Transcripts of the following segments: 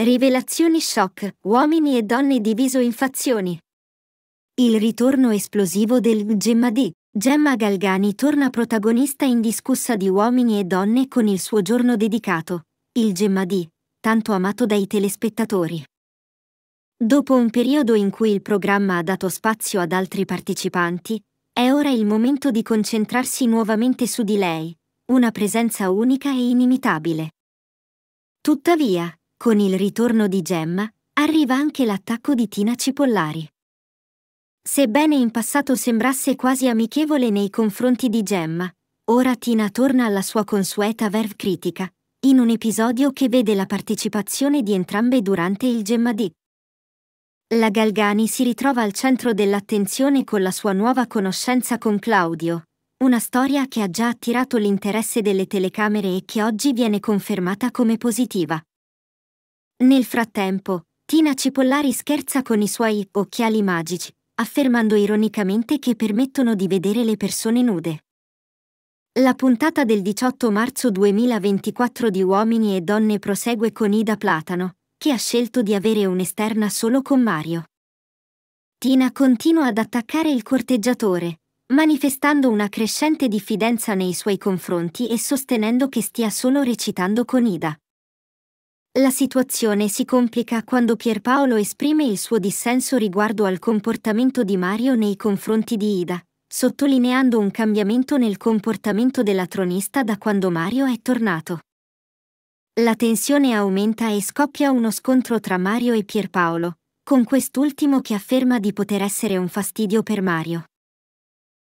Rivelazioni shock, uomini e donne diviso in fazioni. Il ritorno esplosivo del Gemma D. Gemma Galgani torna protagonista indiscussa di Uomini e Donne con il suo giorno dedicato, il Gemma D, tanto amato dai telespettatori. Dopo un periodo in cui il programma ha dato spazio ad altri partecipanti, è ora il momento di concentrarsi nuovamente su di lei, una presenza unica e inimitabile. Tuttavia, con il ritorno di Gemma, arriva anche l'attacco di Tina Cipollari. Sebbene in passato sembrasse quasi amichevole nei confronti di Gemma, ora Tina torna alla sua consueta verve critica, in un episodio che vede la partecipazione di entrambe durante il Gemma D. La Galgani si ritrova al centro dell'attenzione con la sua nuova conoscenza con Claudio, una storia che ha già attirato l'interesse delle telecamere e che oggi viene confermata come positiva. Nel frattempo, Tina Cipollari scherza con i suoi occhiali magici, affermando ironicamente che permettono di vedere le persone nude. La puntata del 18 marzo 2024 di Uomini e Donne prosegue con Ida Platano, che ha scelto di avere un'esterna solo con Mario. Tina continua ad attaccare il corteggiatore, manifestando una crescente diffidenza nei suoi confronti e sostenendo che stia solo recitando con Ida. La situazione si complica quando Pierpaolo esprime il suo dissenso riguardo al comportamento di Mario nei confronti di Ida, sottolineando un cambiamento nel comportamento della tronista da quando Mario è tornato. La tensione aumenta e scoppia uno scontro tra Mario e Pierpaolo, con quest'ultimo che afferma di poter essere un fastidio per Mario.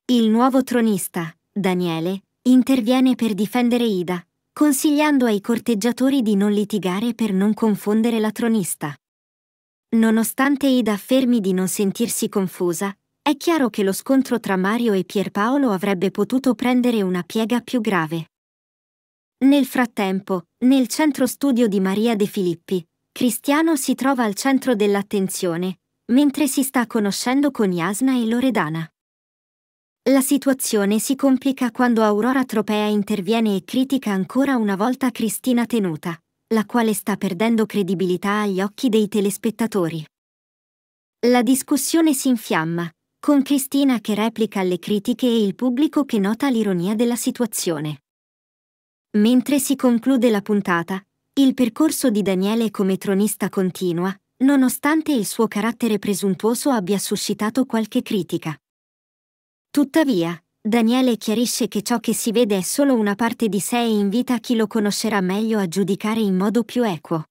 Il nuovo tronista, Daniele, interviene per difendere Ida, consigliando ai corteggiatori di non litigare per non confondere la tronista. Nonostante Ida affermi di non sentirsi confusa, è chiaro che lo scontro tra Mario e Pierpaolo avrebbe potuto prendere una piega più grave. Nel frattempo, nel centro studio di Maria De Filippi, Cristiano si trova al centro dell'attenzione, mentre si sta conoscendo con Yasna e Loredana. La situazione si complica quando Aurora Tropea interviene e critica ancora una volta Cristina Tenuta, la quale sta perdendo credibilità agli occhi dei telespettatori. La discussione si infiamma, con Cristina che replica alle critiche e il pubblico che nota l'ironia della situazione. Mentre si conclude la puntata, il percorso di Daniele come tronista continua, nonostante il suo carattere presuntuoso abbia suscitato qualche critica. Tuttavia, Daniele chiarisce che ciò che si vede è solo una parte di sé e invita chi lo conoscerà meglio a giudicare in modo più equo.